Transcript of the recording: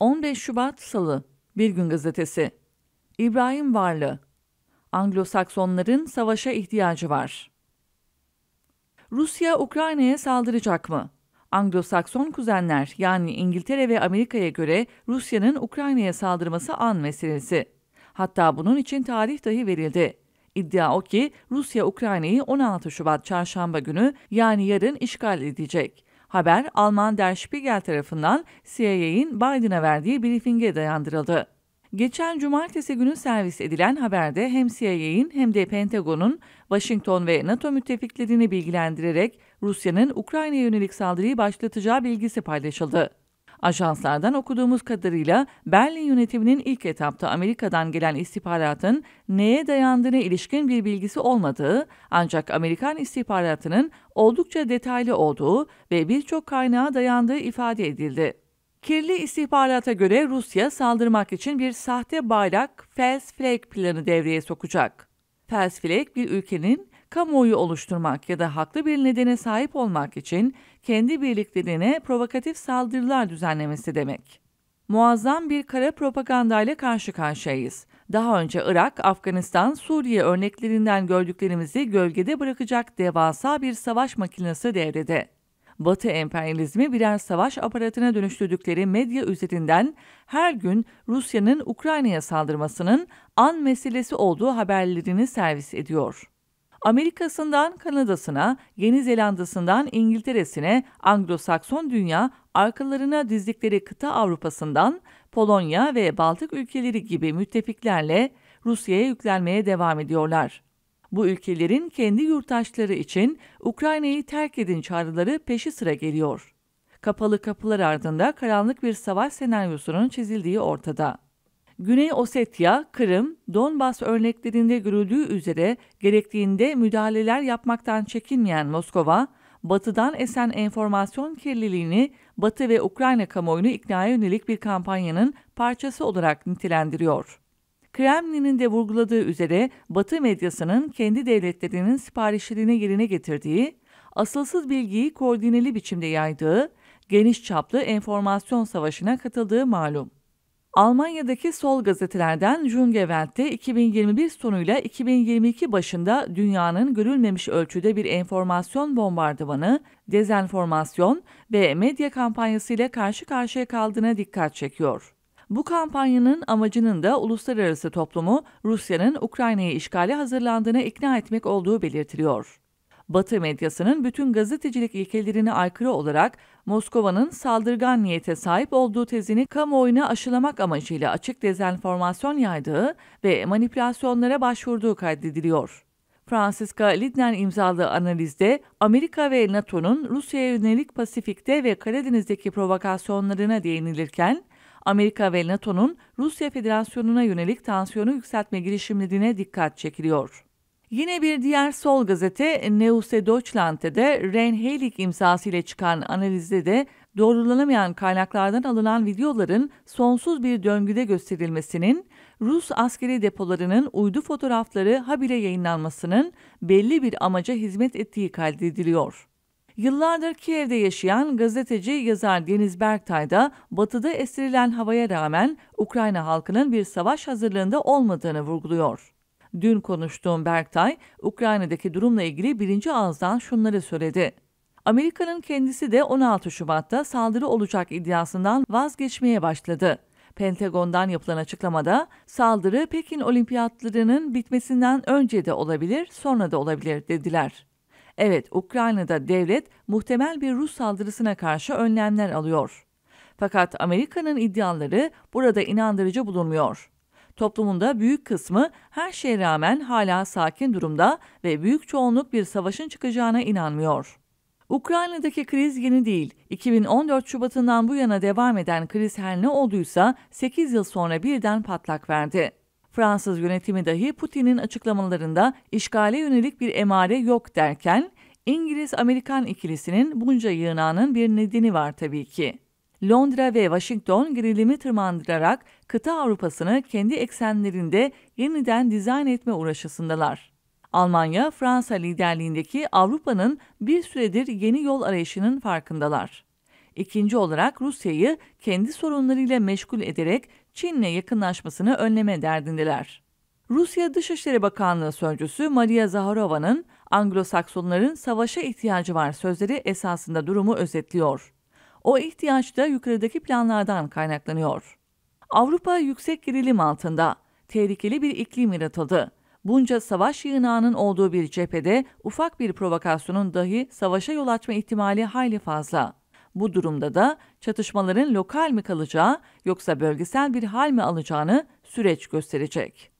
15 Şubat Salı Bir Gün Gazetesi İbrahim Varlı Anglo-Saksonların savaşa ihtiyacı var. Rusya Ukrayna'ya saldıracak mı? Anglo-Sakson kuzenler yani İngiltere ve Amerika'ya göre Rusya'nın Ukrayna'ya saldırması an meselesi. Hatta bunun için tarih dahi verildi. İddia o ki Rusya Ukrayna'yı 16 Şubat çarşamba günü yani yarın işgal edecek. Haber Alman Der Spiegel tarafından CIA'in Biden'a verdiği briefinge dayandırıldı. Geçen cumartesi günü servis edilen haberde hem CIA'in hem de Pentagon'un Washington ve NATO müttefiklerini bilgilendirerek Rusya'nın Ukrayna'ya yönelik saldırıyı başlatacağı bilgisi paylaşıldı. Ajanslardan okuduğumuz kadarıyla Berlin yönetiminin ilk etapta Amerika'dan gelen istihbaratın neye dayandığına ilişkin bir bilgisi olmadığı ancak Amerikan istihbaratının oldukça detaylı olduğu ve birçok kaynağa dayandığı ifade edildi. Kirli istihbarata göre Rusya saldırmak için bir sahte bayrak Felsflake planı devreye sokacak. Felsflake bir ülkenin kamuoyu oluşturmak ya da haklı bir nedene sahip olmak için kendi birliklerine provokatif saldırılar düzenlemesi demek. Muazzam bir kara propagandayla karşı karşıyayız. Daha önce Irak, Afganistan, Suriye örneklerinden gördüklerimizi gölgede bırakacak devasa bir savaş makinesi devrede. Batı emperyalizmi birer savaş aparatına dönüştürdükleri medya üzerinden her gün Rusya'nın Ukrayna'ya saldırmasının an meselesi olduğu haberlerini servis ediyor. Amerika'sından Kanada'sına, Yeni Zelanda'sından İngiltere'sine Anglo-Sakson dünya arkalarına dizdikleri kıta Avrupa'sından Polonya ve Baltık ülkeleri gibi müttefiklerle Rusya'ya yüklenmeye devam ediyorlar. Bu ülkelerin kendi yurttaşları için Ukrayna'yı terk edin çağrıları peşi sıra geliyor. Kapalı kapılar ardında karanlık bir savaş senaryosunun çizildiği ortada. Güney Osetya, Kırım, Donbas örneklerinde görüldüğü üzere gerektiğinde müdahaleler yapmaktan çekinmeyen Moskova, batıdan esen enformasyon kirliliğini Batı ve Ukrayna kamuoyunu iknaya yönelik bir kampanyanın parçası olarak nitelendiriyor. Kremlin'in de vurguladığı üzere Batı medyasının kendi devletlerinin siparişlerini yerine getirdiği, asılsız bilgiyi koordineli biçimde yaydığı, geniş çaplı enformasyon savaşına katıldığı malum. Almanya'daki sol gazetelerden Jungevelt'te 2021 sonuyla 2022 başında dünyanın görülmemiş ölçüde bir enformasyon bombardımanı, dezenformasyon ve medya kampanyası ile karşı karşıya kaldığına dikkat çekiyor. Bu kampanyanın amacının da uluslararası toplumu Rusya'nın Ukrayna'yı işgale hazırlandığına ikna etmek olduğu belirtiliyor. Batı medyasının bütün gazetecilik ilkelerine aykırı olarak Moskova'nın saldırgan niyete sahip olduğu tezini kamuoyuna aşılamak amacıyla açık dezenformasyon yaydığı ve manipülasyonlara başvurduğu kaydediliyor. Francisca Lidner imzalı analizde Amerika ve NATO'nun Rusya'ya yönelik Pasifik'te ve Karadeniz'deki provokasyonlarına değinilirken, Amerika ve NATO'nun Rusya Federasyonu'na yönelik tansiyonu yükseltme girişimlerine dikkat çekiliyor. Yine bir diğer sol gazete Neuse Deutschland'te Ren Heilig imzasıyla çıkan analizde de doğrulanamayan kaynaklardan alınan videoların sonsuz bir döngüde gösterilmesinin, Rus askeri depolarının uydu fotoğrafları habire yayınlanmasının belli bir amaca hizmet ettiği kaydediliyor. Yıllardır Kiev'de yaşayan gazeteci yazar Deniz Berktay da batıda estirilen havaya rağmen Ukrayna halkının bir savaş hazırlığında olmadığını vurguluyor. Dün konuştuğum Berktay, Ukrayna'daki durumla ilgili birinci ağızdan şunları söyledi. Amerika'nın kendisi de 16 Şubat'ta saldırı olacak iddiasından vazgeçmeye başladı. Pentagon'dan yapılan açıklamada saldırı Pekin olimpiyatlarının bitmesinden önce de olabilir, sonra da olabilir dediler. Evet, Ukrayna'da devlet muhtemel bir Rus saldırısına karşı önlemler alıyor. Fakat Amerika'nın iddiaları burada inandırıcı bulunmuyor. Toplumunda büyük kısmı her şeye rağmen hala sakin durumda ve büyük çoğunluk bir savaşın çıkacağına inanmıyor. Ukrayna'daki kriz yeni değil. 2014 Şubat'ından bu yana devam eden kriz her ne olduysa 8 yıl sonra birden patlak verdi. Fransız yönetimi dahi Putin'in açıklamalarında işgale yönelik bir emare yok derken İngiliz-Amerikan ikilisinin bunca yığınağının bir nedeni var tabii ki. Londra ve Washington gerilimi tırmandırarak kıta Avrupa'sını kendi eksenlerinde yeniden dizayn etme uğraşısındalar. Almanya, Fransa liderliğindeki Avrupa'nın bir süredir yeni yol arayışının farkındalar. İkinci olarak Rusya'yı kendi sorunlarıyla meşgul ederek Çin'le yakınlaşmasını önleme derdindeler. Rusya Dışişleri Bakanlığı Sözcüsü Maria Zaharova'nın Anglo-Saksonların savaşa ihtiyacı var sözleri esasında durumu özetliyor. O ihtiyaç da yukarıdaki planlardan kaynaklanıyor. Avrupa yüksek gerilim altında. Tehlikeli bir iklim yaratıldı. Bunca savaş yığınağının olduğu bir cephede ufak bir provokasyonun dahi savaşa yol açma ihtimali hayli fazla. Bu durumda da çatışmaların lokal mi kalacağı yoksa bölgesel bir hal mi alacağını süreç gösterecek.